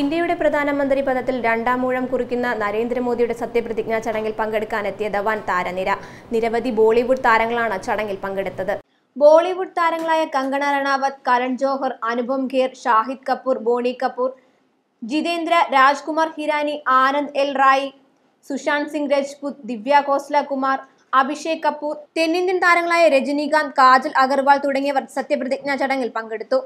ഇന്ത്യയുടെ പ്രധാനമന്ത്രി പദത്തിൽ രണ്ടാം മൂഴം കുറിക്കുന്ന നരേന്ദ്രമോദിയുടെ സത്യപ്രതിജ്ഞാ ചടങ്ങിൽ പങ്കെടുക്കാനെത്തിയ ധവാൻ താരനിര നിരവധി ബോളിവുഡ് താരങ്ങളാണ് ചടങ്ങിൽ പങ്കെടുത്തത് ബോളിവുഡ് താരങ്ങളായ കങ്കണ റണാവത് കരൺ ജോഹർ അനുപം ഖേർ ഷാഹിദ് കപൂർ ബോണി കപൂർ ജിതേന്ദ്ര രാജ്കുമാർ ഹിരാനി ആനന്ദ് എൽ റായി സുശാന്ത് സിംഗ് രജ്പുത് ദിവ്യ ഖോസ്ല കുമാർ അഭിഷേക് കപൂർ തെന്നിന്ത്യൻ താരങ്ങളായ രജനീകാന്ത് കാജൽ അഗർവാൾ തുടങ്ങിയവർ സത്യപ്രതിജ്ഞാ ചടങ്ങിൽ പങ്കെടുത്തു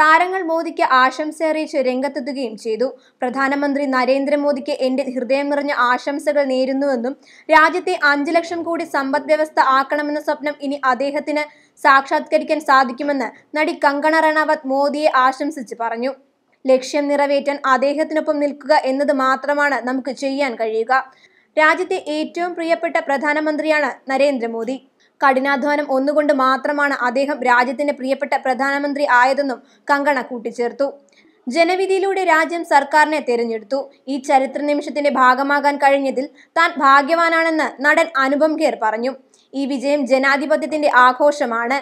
താരങ്ങൾ മോദിക്ക് ആശംസ അറിയിച്ച് രംഗത്തെത്തുകയും ചെയ്തു പ്രധാനമന്ത്രി നരേന്ദ്രമോദിക്ക് എന്റെ ഹൃദയം നിറഞ്ഞ ആശംസകൾ നേരുന്നുവെന്നും രാജ്യത്തെ അഞ്ചു ലക്ഷം കോടി സമ്പദ് വ്യവസ്ഥ ആക്കണമെന്ന സ്വപ്നം ഇനി അദ്ദേഹത്തിന് സാക്ഷാത്കരിക്കാൻ സാധിക്കുമെന്ന് നടി കങ്കണ റണാവത് മോദിയെ ആശംസിച്ച് പറഞ്ഞു ലക്ഷ്യം നിറവേറ്റാൻ അദ്ദേഹത്തിനൊപ്പം നിൽക്കുക എന്നത് മാത്രമാണ് നമുക്ക് ചെയ്യാൻ കഴിയുക രാജ്യത്തെ ഏറ്റവും പ്രിയപ്പെട്ട പ്രധാനമന്ത്രിയാണ് നരേന്ദ്രമോദി കഠിനാധ്വാനം ഒന്നുകൊണ്ട് മാത്രമാണ് അദ്ദേഹം രാജ്യത്തിന്റെ പ്രിയപ്പെട്ട പ്രധാനമന്ത്രി ആയതെന്നും കങ്കണ കൂട്ടിച്ചേർത്തു ജനവിധിയിലൂടെ രാജ്യം സർക്കാരിനെ തിരഞ്ഞെടുത്തു ഈ ചരിത്ര നിമിഷത്തിന്റെ ഭാഗമാകാൻ കഴിഞ്ഞതിൽ താൻ ഭാഗ്യവാനാണെന്ന് നടൻ അനുപം ഖേർ പറഞ്ഞു ഈ വിജയം ജനാധിപത്യത്തിന്റെ ആഘോഷമാണ്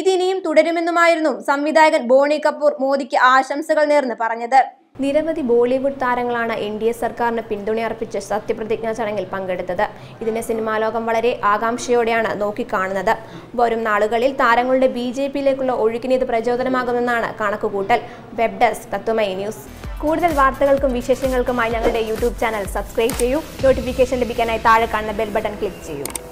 ഇതിനിയും തുടരുമെന്നുമായിരുന്നു സംവിധായകൻ ബോണി കപൂർ മോദിക്ക് ആശംസകൾ നേർന്ന് പറഞ്ഞത് നിരവധി ബോളിവുഡ് താരങ്ങളാണ് എൻ ഡി എ സർക്കാരിന് പിന്തുണയർപ്പിച്ച് സത്യപ്രതിജ്ഞാ ചടങ്ങിൽ പങ്കെടുത്തത് ഇതിനെ സിനിമാ ലോകം വളരെ ആകാംക്ഷയോടെയാണ് നോക്കിക്കാണുന്നത് വരും നാളുകളിൽ താരങ്ങളുടെ ബി ജെ പിയിലേക്കുള്ള ഒഴുക്കിന് ഇത് പ്രചോദനമാകുമെന്നാണ് കണക്കുകൂട്ടൽ വെബ് ഡെസ്ക് തത്തുമൈ ന്യൂസ് കൂടുതൽ വാർത്തകൾക്കും വിശേഷങ്ങൾക്കുമായി ഞങ്ങളുടെ യൂട്യൂബ് ചാനൽ സബ്സ്ക്രൈബ് ചെയ്യൂ നോട്ടിഫിക്കേഷൻ ലഭിക്കാനായി താഴെ കാണുന്ന ബെൽ ബട്ടൺ ക്ലിക്ക് ചെയ്യൂ